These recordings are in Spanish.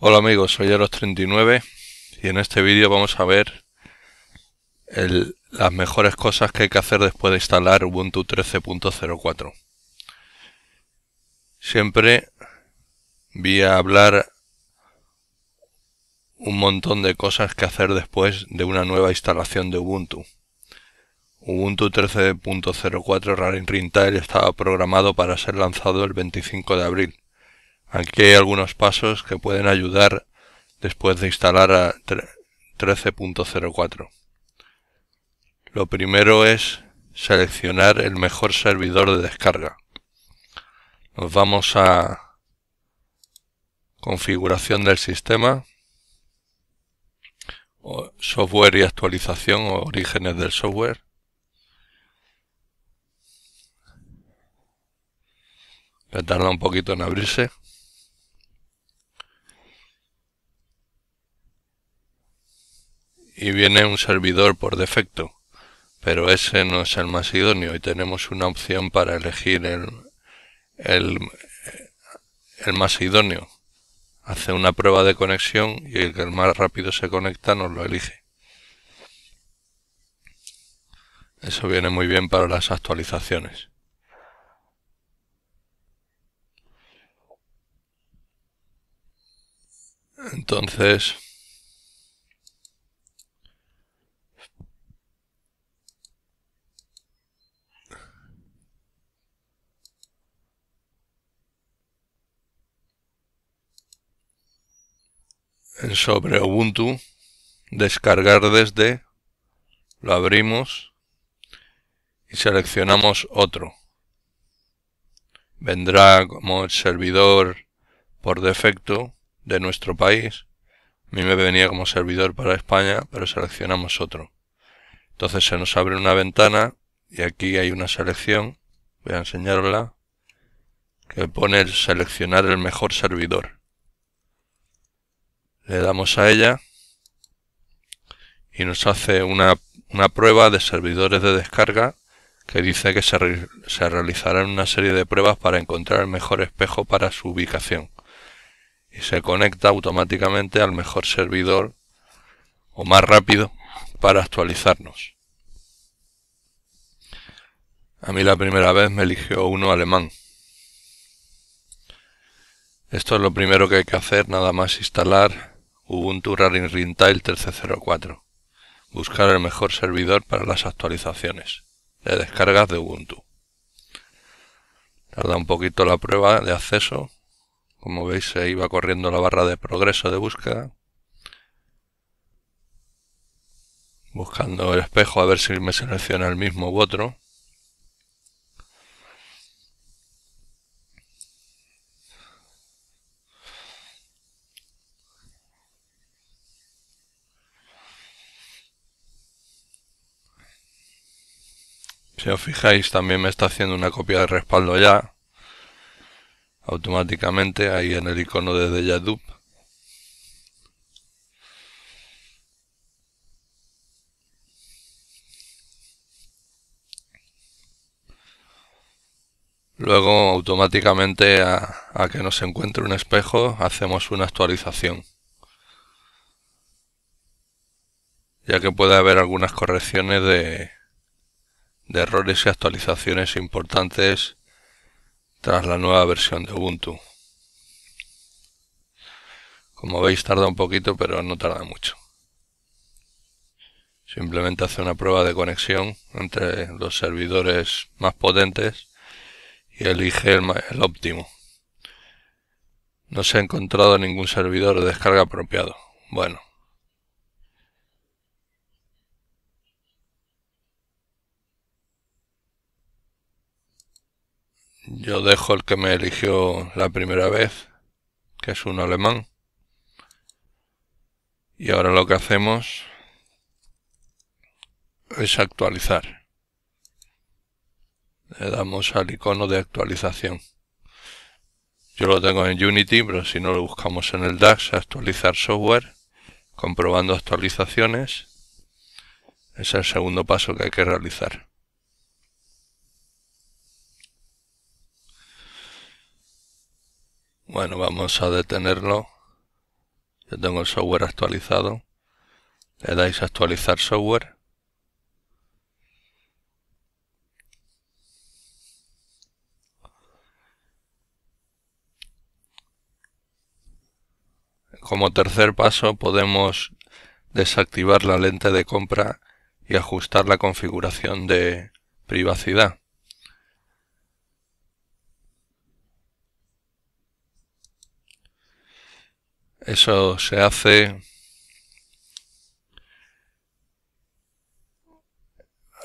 Hola amigos, soy Eros39 y en este vídeo vamos a ver las mejores cosas que hay que hacer después de instalar Ubuntu 13.04. Siempre voy a hablar un montón de cosas que hacer después de una nueva instalación de Ubuntu. Ubuntu 13.04 Raring Rintail estaba programado para ser lanzado el 25 de abril Aquí hay algunos pasos que pueden ayudar después de instalar a 13.04. Lo primero es seleccionar el mejor servidor de descarga. Nos vamos a configuración del sistema, software y actualización o orígenes del software. Le tarda un poquito en abrirse. y viene un servidor por defecto, pero ese no es el más idóneo y tenemos una opción para elegir el, el, más idóneo. Hace una prueba de conexión y el que más rápido se conecta nos lo elige. Eso viene muy bien para las actualizaciones. Entonces... sobre Ubuntu, descargar desde, lo abrimos y seleccionamos otro. Vendrá como el servidor por defecto de nuestro país. A mí me venía como servidor para España, pero seleccionamos otro. Entonces se nos abre una ventana y aquí hay una selección. Voy a enseñarla. Que pone seleccionar el mejor servidor. Le damos a ella y nos hace una, prueba de servidores de descarga que dice que se, se realizarán una serie de pruebas para encontrar el mejor espejo para su ubicación. Y se conecta automáticamente al mejor servidor o más rápido para actualizarnos. A mí la primera vez me eligió uno alemán. Esto es lo primero que hay que hacer, nada más instalar Ubuntu Rarin Rintail 1304. Buscar el mejor servidor para las actualizaciones de descargas de Ubuntu. Tarda un poquito la prueba de acceso. Como veis se iba corriendo la barra de progreso de búsqueda. Buscando el espejo a ver si me selecciona el mismo u otro. Si os fijáis, también me está haciendo una copia de respaldo ya. Automáticamente, ahí en el icono de DejaDub. Luego, automáticamente, a, a que nos encuentre un espejo, hacemos una actualización. ya que puede haber algunas correcciones de, de errores y actualizaciones importantes tras la nueva versión de Ubuntu. Como veis tarda un poquito, pero no tarda mucho. Simplemente hace una prueba de conexión entre los servidores más potentes y elige el, óptimo. No se ha encontrado ningún servidor de descarga apropiado. Bueno, Yo dejo el que me eligió la primera vez, que es un alemán. Y ahora lo que hacemos es actualizar. Le damos al icono de actualización. Yo lo tengo en Unity, pero si no lo buscamos en el DAX, actualizar software, comprobando actualizaciones. Es el segundo paso que hay que realizar. Bueno, vamos a detenerlo. Yo tengo el software actualizado. Le dais a actualizar software. Como tercer paso podemos desactivar la lente de compra y ajustar la configuración de privacidad. Eso se hace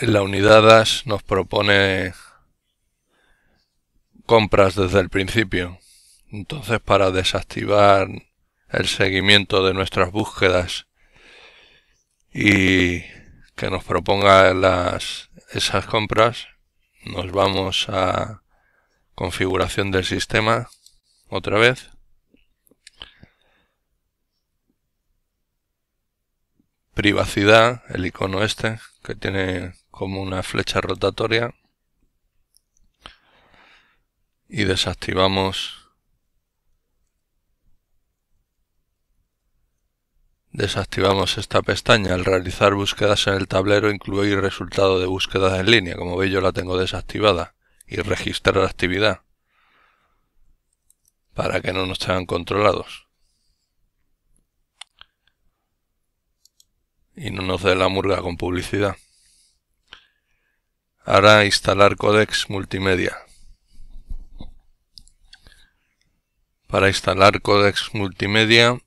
la unidad nos propone compras desde el principio. Entonces, para desactivar el seguimiento de nuestras búsquedas y que nos proponga esas compras, nos vamos a configuración del sistema otra vez. privacidad, el icono este, que tiene como una flecha rotatoria. Y desactivamos. Desactivamos esta pestaña, Al realizar búsquedas en el tablero, incluir resultado de búsquedas en línea. Como veis yo la tengo desactivada. Y registrar actividad. Para que no nos tengan controlados. y no nos dé la murga con publicidad. Ahora instalar Codex multimedia. Para instalar Codex multimedia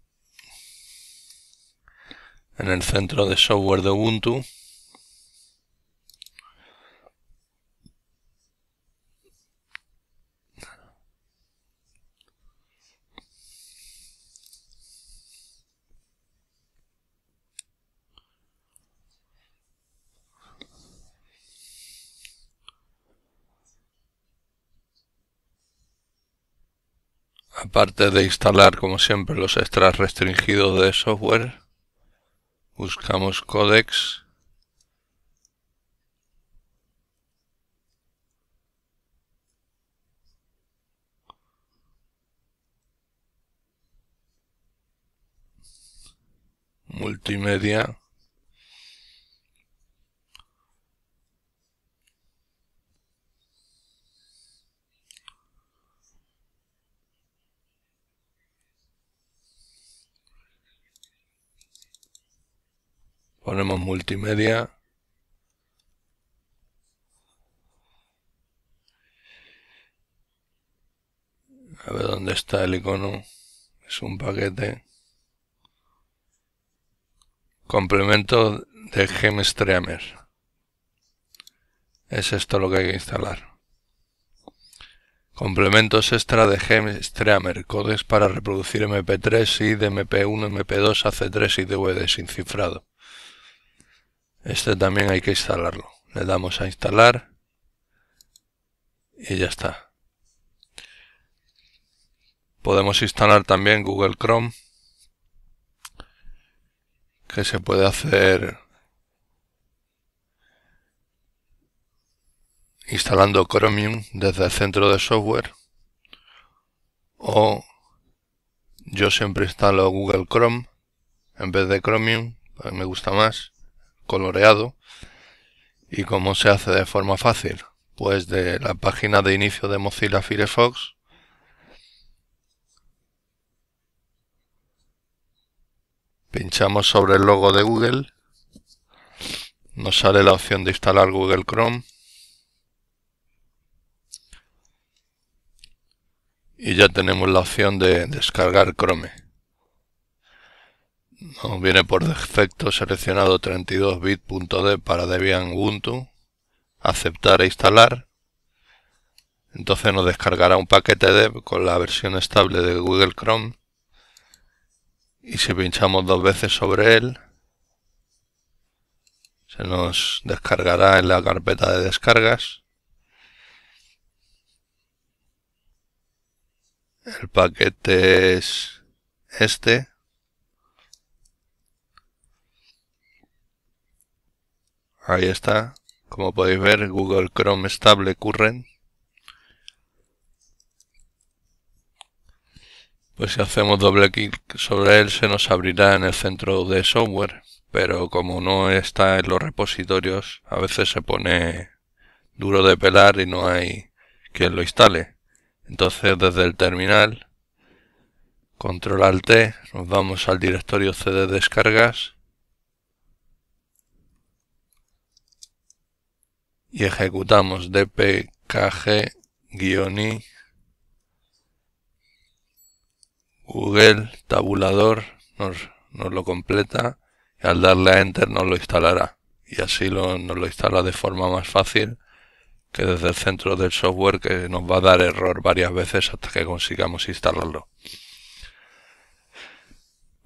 en el centro de software de Ubuntu aparte de instalar como siempre los extras restringidos de software, buscamos codex multimedia ponemos multimedia a ver dónde está el icono es un paquete complemento de Streamer. es esto lo que hay que instalar complementos extra de Streamer. codes para reproducir mp3 y de mp1 mp2 ac3 y dvd sin cifrado este también hay que instalarlo. Le damos a instalar y ya está. Podemos instalar también Google Chrome, que se puede hacer instalando Chromium desde el centro de software o yo siempre instalo Google Chrome en vez de Chromium, pues me gusta más coloreado. ¿Y cómo se hace de forma fácil? Pues de la página de inicio de Mozilla Firefox. Pinchamos sobre el logo de Google. Nos sale la opción de instalar Google Chrome. Y ya tenemos la opción de descargar Chrome. No, viene por defecto seleccionado 32bit.d para Debian Ubuntu. Aceptar e instalar. Entonces nos descargará un paquete de con la versión estable de Google Chrome. Y si pinchamos dos veces sobre él, se nos descargará en la carpeta de descargas el paquete es este Ahí está. Como podéis ver, Google Chrome Stable Current. Pues si hacemos doble clic sobre él, se nos abrirá en el centro de software. Pero como no está en los repositorios, a veces se pone duro de pelar y no hay quien lo instale. Entonces desde el terminal, control alt T, e, nos vamos al directorio CD descargas y ejecutamos dpkg i google tabulador nos, lo completa y al darle a enter nos lo instalará y así nos lo instala de forma más fácil que desde el centro del software que nos va a dar error varias veces hasta que consigamos instalarlo.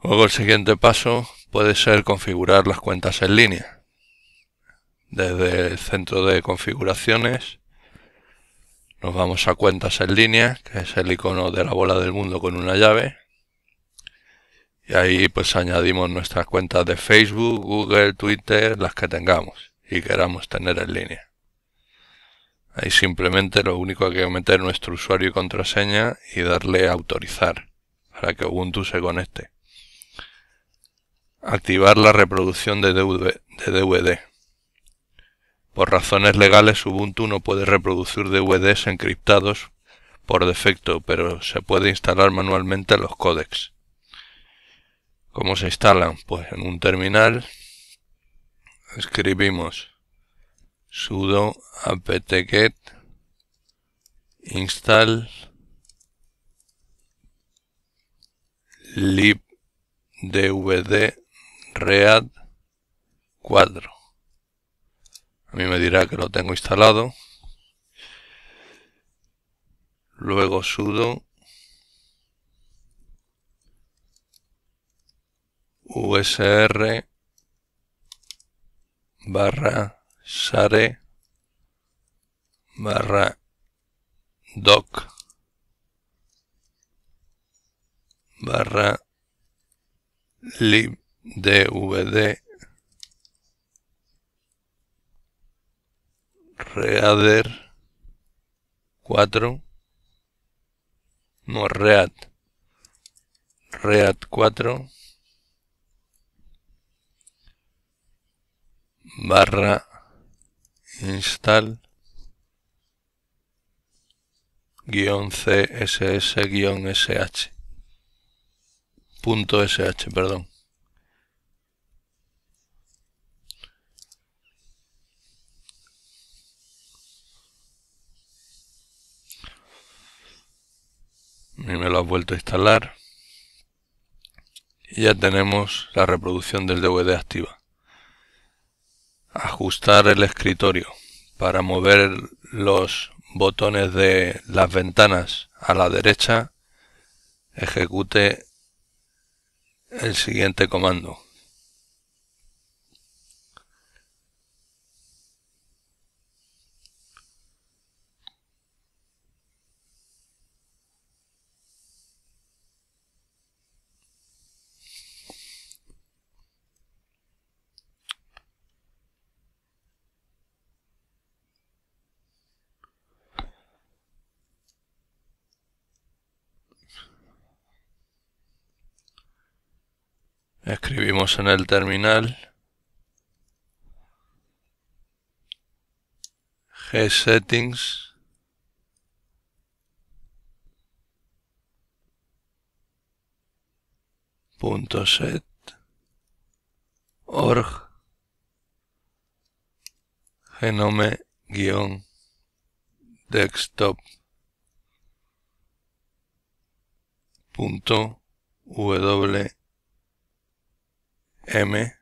Luego el siguiente paso puede ser configurar las cuentas en línea. Desde el centro de configuraciones nos vamos a cuentas en línea, que es el icono de la bola del mundo con una llave. Y ahí pues añadimos nuestras cuentas de Facebook, Google, Twitter, las que tengamos y queramos tener en línea. Ahí simplemente lo único que hay que meter nuestro usuario y contraseña y darle autorizar para que Ubuntu se conecte. Activar la reproducción de DVD. Por razones legales, Ubuntu no puede reproducir DVDs encriptados por defecto, pero se puede instalar manualmente los codecs. ¿Cómo se instalan? Pues en un terminal escribimos sudo apt-get install libdvdread 4 a mí me dirá que lo tengo instalado. Luego sudo usr barra share barra doc barra libdvd reader 4 no read read 4 barra install guión css guión sh punto sh perdón y me lo ha vuelto a instalar y ya tenemos la reproducción del DVD activa ajustar el escritorio para mover los botones de las ventanas a la derecha ejecute el siguiente comando escribimos en el terminal settings punto set org genome guión desktop punto w M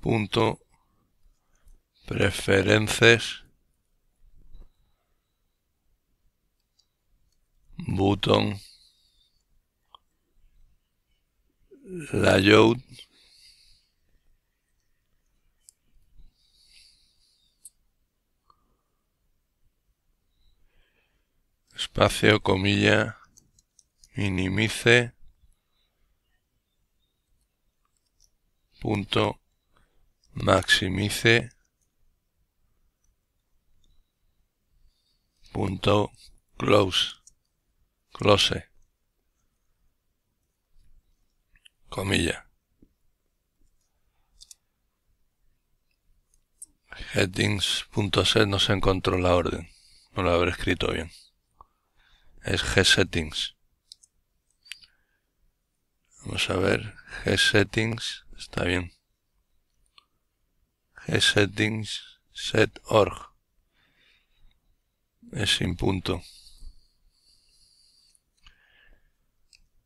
punto preferencias button layout espacio, comilla, minimice, punto, maximice, punto, close, close, comilla. Headings.set no se encontró la orden. No lo habré escrito bien es gsettings. Vamos a ver, gsettings, está bien. gsettings set org. Es sin punto.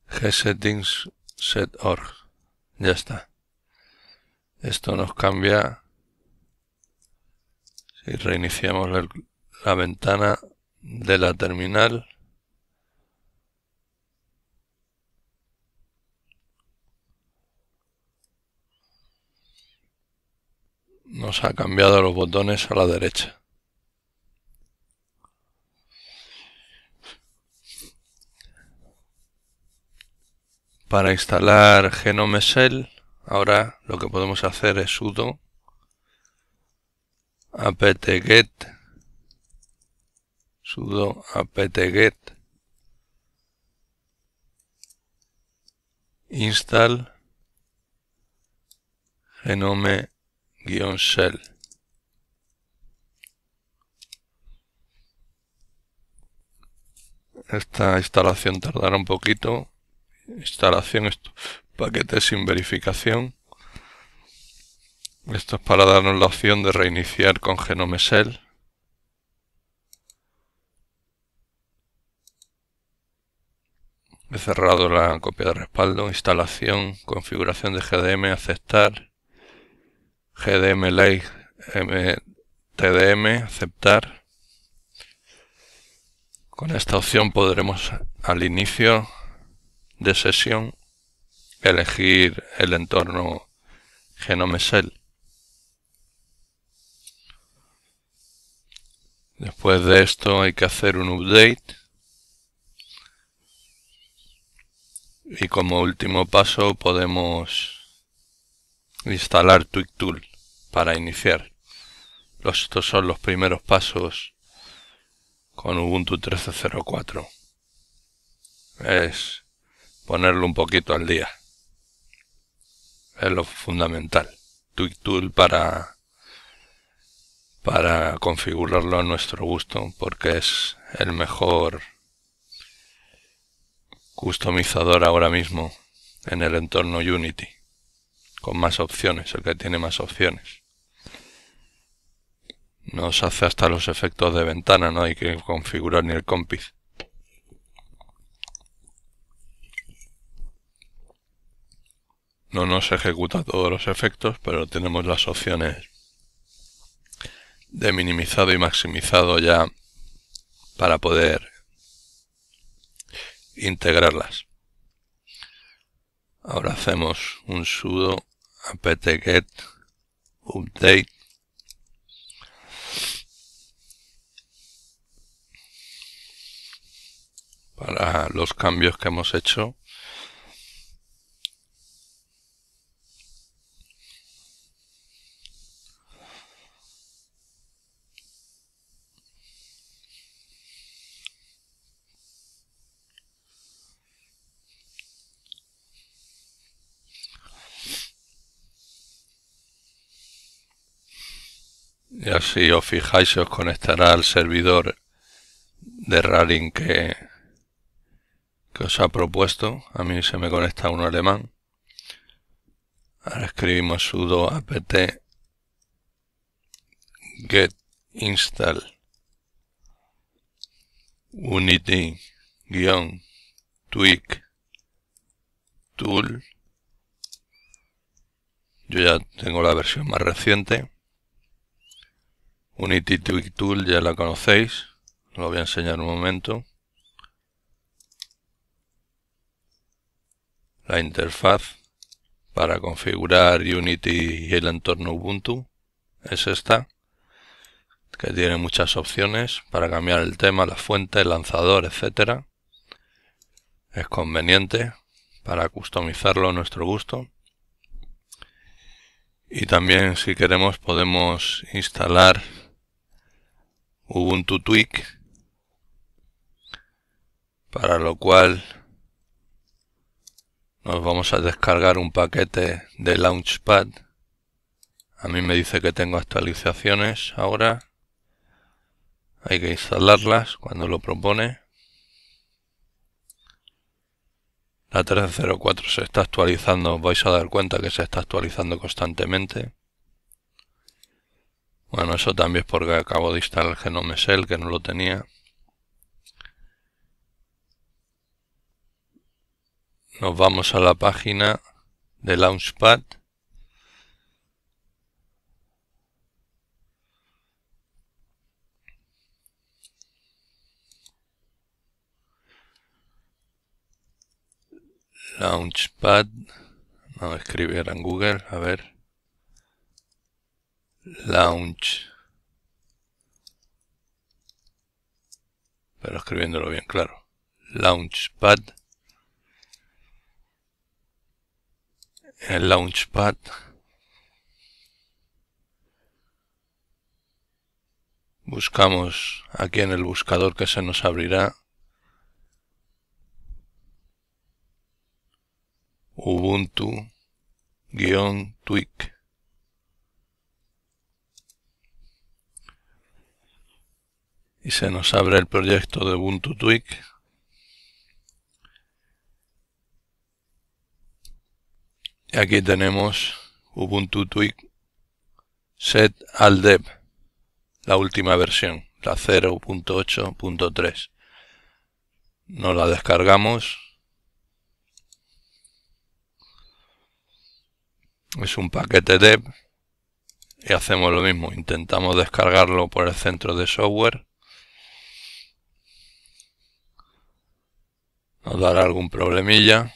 gsettings set org. Ya está. Esto nos cambia. Si reiniciamos la, la ventana de la terminal nos ha cambiado los botones a la derecha. Para instalar Genome ahora lo que podemos hacer es sudo apt-get sudo apt-get install genome shell Esta instalación tardará un poquito. Instalación, paquete sin verificación. Esto es para darnos la opción de reiniciar con Genome Shell. He cerrado la copia de respaldo, instalación, configuración de GDM, aceptar. GDM aceptar. Con esta opción podremos al inicio de sesión elegir el entorno Genome Después de esto hay que hacer un update. Y como último paso podemos instalar tweak Tool para iniciar. Estos son los primeros pasos con Ubuntu 13.04. Es ponerlo un poquito al día. Es lo fundamental. tweak Tool para, para configurarlo a nuestro gusto porque es el mejor customizador ahora mismo en el entorno Unity con más opciones, el que tiene más opciones. Nos hace hasta los efectos de ventana, no hay que configurar ni el compiz. No nos ejecuta todos los efectos, pero tenemos las opciones de minimizado y maximizado ya para poder integrarlas. Ahora hacemos un sudo apt-get update para los cambios que hemos hecho Y así os fijáis, se os conectará al servidor de Rallying que, que os ha propuesto. A mí se me conecta un alemán. Ahora escribimos sudo apt get install unity tweak tool yo ya tengo la versión más reciente Unity Tool ya la conocéis, lo voy a enseñar un momento. La interfaz para configurar Unity y el entorno Ubuntu es esta, que tiene muchas opciones para cambiar el tema, la fuente, el lanzador, etcétera. Es conveniente para customizarlo a nuestro gusto. Y también si queremos podemos instalar Ubuntu Tweak, para lo cual nos vamos a descargar un paquete de Launchpad. A mí me dice que tengo actualizaciones ahora. Hay que instalarlas cuando lo propone. La 3.0.4 se está actualizando, vais a dar cuenta que se está actualizando constantemente. Bueno, eso también es porque acabo de instalar el Genome que no lo tenía. Nos vamos a la página de Launchpad. Launchpad. No, escribir en Google, a ver. Launch. Pero escribiéndolo bien claro. Launchpad. El Launchpad. Buscamos aquí en el buscador que se nos abrirá Ubuntu-tweak. y se nos abre el proyecto de Ubuntu Tweak. Y aquí tenemos Ubuntu Tweak set al dev, la última versión, la 0.8.3. Nos la descargamos. Es un paquete dev y hacemos lo mismo, intentamos descargarlo por el centro de software nos dará algún problemilla.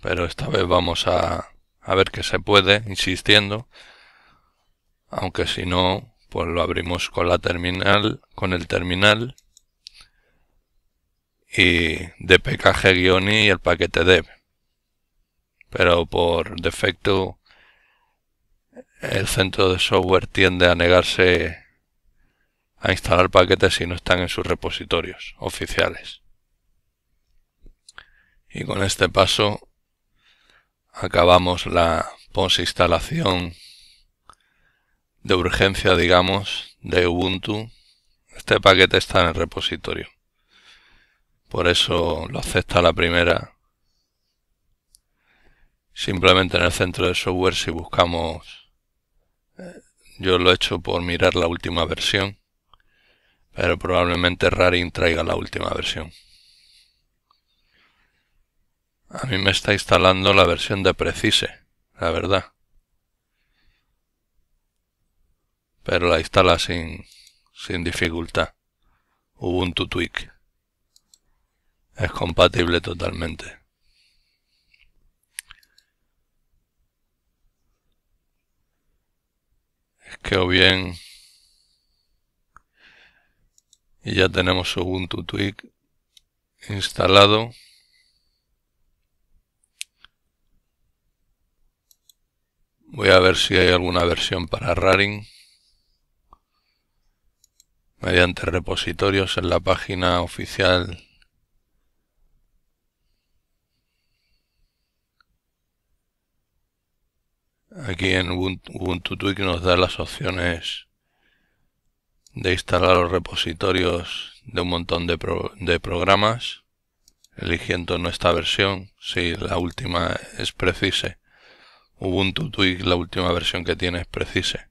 Pero esta vez vamos a, ver que se puede, insistiendo. Aunque si no, pues lo abrimos con la terminal, con el terminal. Y dpkg-i y el paquete dev. Pero por defecto, el centro de software tiende a negarse a instalar paquetes si no están en sus repositorios oficiales. Y con este paso acabamos la pos-instalación de urgencia, digamos, de Ubuntu. Este paquete está en el repositorio. Por eso lo acepta la primera. Simplemente en el centro de software si buscamos... Eh, yo lo he hecho por mirar la última versión, pero probablemente Raring traiga la última versión. A mí me está instalando la versión de Precise, la verdad. Pero la instala sin, sin dificultad. Ubuntu Tweak. Es compatible totalmente. Es que o bien... Y ya tenemos Ubuntu Tweak instalado. Voy a ver si hay alguna versión para Raring mediante repositorios en la página oficial aquí en Ubuntu que nos da las opciones de instalar los repositorios de un montón de, programas eligiendo nuestra versión si la última es precise Ubuntu Twig, la última versión que tienes, precise.